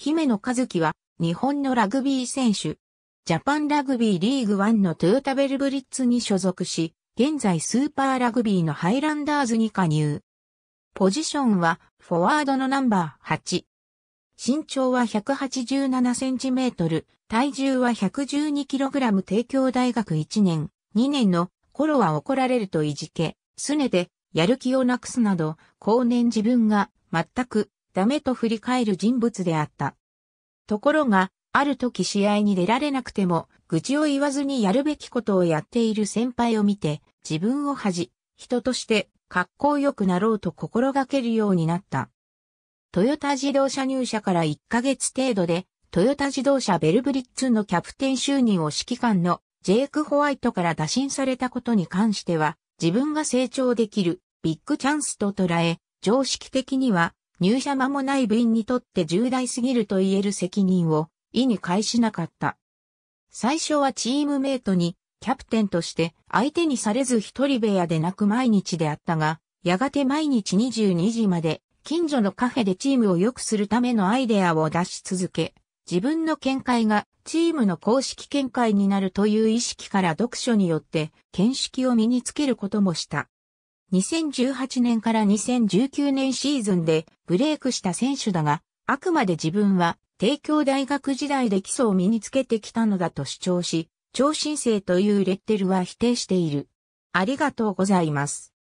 姫野和樹は、日本のラグビー選手。ジャパンラグビーリーグワンのトヨタベルブリッツに所属し、現在スーパーラグビーのハイランダーズに加入。ポジションは、フォワードのナンバー8。身長は1 8 7トル、体重は1 1 2ラム提供大学1年、2年の頃は怒られるといじけ、すねで、やる気をなくすなど、後年自分が、全く、ダメと振り返る人物であった。ところが、ある時試合に出られなくても、愚痴を言わずにやるべきことをやっている先輩を見て、自分を恥じ、人として格好良くなろうと心がけるようになった。トヨタ自動車入社から1ヶ月程度で、トヨタ自動車ベルブリッツのキャプテン就任を指揮官のジェイク・ホワイトから打診されたことに関しては、自分が成長できるビッグチャンスと捉え、常識的には入社間もない部員にとって重大すぎると言える責任を意に介しなかった。最初はチームメイトにキャプテンとして相手にされず一人部屋でなく毎日であったが、やがて毎日22時まで近所のカフェでチームを良くするためのアイデアを出し続け、自分の見解がチームの公式見解になるという意識から読書によって見識を身につけることもした。2018年から2019年シーズンでブレイクした選手だが、あくまで自分は帝京大学時代で基礎を身につけてきたのだと主張し、超新星というレッテルは否定している。ありがとうございます。